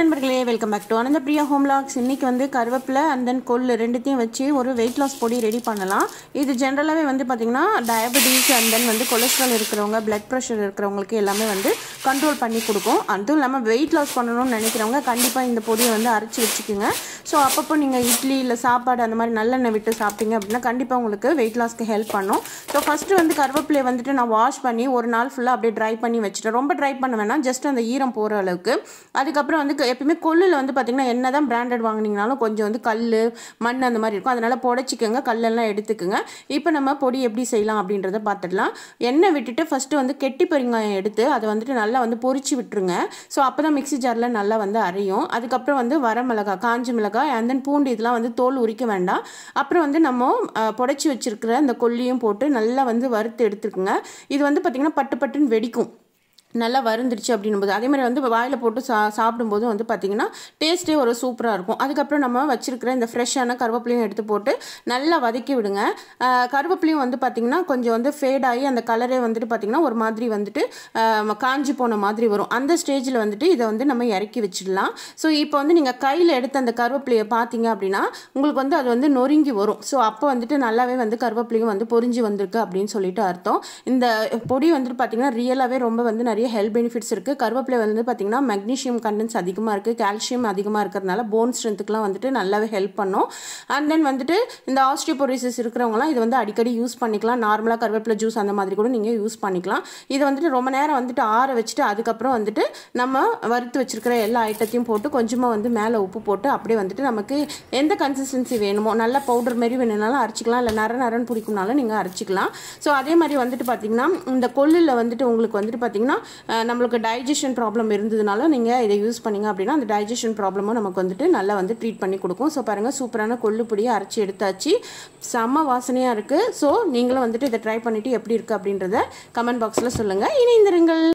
நண்பர்களே welcome back to Anantha Priya home logs இன்றைக்கி வந்து கருவேப்பிலை அண்ட் தென் கொல் ரெண்டுத்தையும் வச்சு ஒரு வெயிட் லாஸ் பொடி ரெடி பண்ணலாம் இது ஜென்ரலாகவே வந்து பார்த்திங்கன்னா டயபெட்டிஸ் அண்ட் தென் வந்து கொலஸ்ட்ரால் இருக்கிறவங்க பிளட் ப்ரெஷர் இருக்கிறவங்களுக்கு எல்லாமே வந்து கண்ட்ரோல் பண்ணி கொடுக்கும் அதுவும் இல்லாமல் வெயிட் லாஸ் பண்ணணும்னு நினைக்கிறவங்க கண்டிப்பாக இந்த பொடியை வந்து அரைச்சி வச்சுக்கோங்க ஸோ அப்பப்போ நீங்கள் இட்லி இல்லை சாப்பாடு அந்த மாதிரி நல்லெண்ணெய் விட்டு சாப்பிட்டீங்க அப்படின்னா கண்டிப்பாக உங்களுக்கு வெயிட் லாஸ்க்கு ஹெல்ப் பண்ணும் ஸோ ஃபஸ்ட்டு வந்து கருவேப்பிலையை வந்துட்டு நான் வாஷ் பண்ணி ஒரு நாள் ஃபுல்லாக அப்படியே ட்ரை பண்ணி வச்சுட்டேன் ரொம்ப ட்ரை பண்ண வேணாம் ஜஸ்ட் அந்த ஈரம் போகிற அளவுக்கு அதுக்கப்புறம் வந்து எப்பயுமே கொல்லில் வந்து பார்த்திங்கன்னா என்ன தான் பிராண்டட் வாங்கினீங்கனாலும் கொஞ்சம் வந்து கல் மண் அந்த மாதிரி இருக்கும் அதனால் புடச்சிக்கோங்க கல்லெல்லாம் எடுத்துக்கோங்க இப்போ நம்ம பொடி எப்படி செய்யலாம் அப்படின்றத பார்த்துடலாம் எண்ணெய் விட்டுட்டு ஃபஸ்ட்டு வந்து கெட்டி பெருங்காயம் எடுத்து அதை வந்துட்டு நல்லா வந்து பொறிச்சு விட்டுருங்க ஸோ அப்போ தான் மிக்சி ஜாரில் நல்லா வந்து அரையும் அதுக்கப்புறம் வந்து வர மிளகா காஞ்சி மிளகா மிளகாய் அண்ட் தென் பூண்டு இதெல்லாம் வந்து தோல் உரிக்க வேண்டாம் அப்புறம் வந்து நம்ம புடச்சி வச்சுருக்கிற அந்த கொல்லியும் போட்டு நல்லா வந்து வறுத்து எடுத்துக்கோங்க இது வந்து பார்த்திங்கன்னா பட்டு பட்டுன்னு வெடிக்கும் நல்லா வருந்துருச்சு அப்படின்னும் அதே மாதிரி வந்து வாயில் போட்டு சா சாப்பிடும்போது வந்து பார்த்திங்கன்னா டேஸ்ட்டே ஒரு சூப்பராக இருக்கும் அதுக்கப்புறம் நம்ம வச்சுருக்கிற இந்த ஃப்ரெஷ்ஷான கருவேப்பிலையும் எடுத்து போட்டு நல்லா வதக்கி விடுங்க கருவேப்பிலையும் வந்து பார்த்திங்கன்னா கொஞ்சம் வந்து ஃபேடாகி அந்த கலரே வந்துட்டு பார்த்திங்கன்னா ஒரு மாதிரி வந்துட்டு காஞ்சி போன மாதிரி வரும் அந்த ஸ்டேஜில் வந்துட்டு இதை வந்து நம்ம இறக்கி வச்சிடலாம் ஸோ இப்போ வந்து நீங்கள் கையில் எடுத்த அந்த கருவேப்பிலையை பார்த்தீங்க அப்படின்னா உங்களுக்கு வந்து அது வந்து நொறுங்கி வரும் ஸோ அப்போ வந்துட்டு நல்லாவே வந்து கருவேப்பிலையும் வந்து பொறிஞ்சு வந்திருக்கு அப்படின்னு சொல்லிட்டு அர்த்தம் இந்த பொடி வந்துட்டு பார்த்திங்கன்னா ரியலாகவே ரொம்ப வந்து நிறைய நிறைய ஹெல்த் பெனிஃபிட்ஸ் இருக்குது கருவேப்பிலை வந்து பார்த்திங்கன்னா மெக்னீஷியம் கண்டென்ட்ஸ் அதிகமாக இருக்குது கால்சியம் அதிகமாக இருக்கிறதுனால போன் ஸ்ட்ரென்த்துக்குலாம் வந்துட்டு நல்லாவே ஹெல்ப் பண்ணும் அண்ட் தென் வந்துட்டு இந்த ஆஸ்ட்ரியோபொரிசிஸ் இருக்கிறவங்களாம் இது வந்து அடிக்கடி யூஸ் பண்ணிக்கலாம் நார்மலாக கருவேப்பிலை ஜூஸ் அந்த மாதிரி கூட நீங்கள் யூஸ் பண்ணிக்கலாம் இது வந்துட்டு ரொம்ப நேரம் வந்துட்டு ஆற வச்சுட்டு அதுக்கப்புறம் வந்துட்டு நம்ம வறுத்து வச்சுருக்கிற எல்லா ஐட்டத்தையும் போட்டு கொஞ்சமாக வந்து மேலே உப்பு போட்டு அப்படியே வந்துட்டு நமக்கு எந்த கன்சிஸ்டன்சி வேணுமோ நல்ல பவுடர் மாரி வேணும்னாலும் அரைச்சிக்கலாம் இல்லை நர நரன் பிடிக்கும்னாலும் நீங்கள் அரைச்சிக்கலாம் ஸோ அதே மாதிரி வந்துட்டு பார்த்திங்கன்னா இந்த கொல்லில் வந்துட்டு உங்களுக்கு வந்துட்டு பார்த்திங்கன்னா நம்மளுக்கு டைஜஷன் ப்ராப்ளம் இருந்ததுனால நீங்கள் இதை யூஸ் பண்ணிங்க அப்படின்னா அந்த டைஜஷன் ப்ராப்ளமும் நமக்கு வந்துட்டு நல்லா வந்து ட்ரீட் பண்ணி கொடுக்கும் ஸோ பாருங்கள் சூப்பரான கொல்லுப்பொடியை அரைச்சி எடுத்தாச்சு செம்ம வாசனையாக இருக்குது ஸோ நீங்களும் வந்துட்டு இதை ட்ரை பண்ணிவிட்டு எப்படி இருக்குது அப்படின்றத கமெண்ட் பாக்ஸில் சொல்லுங்கள் இணைந்திருங்கள்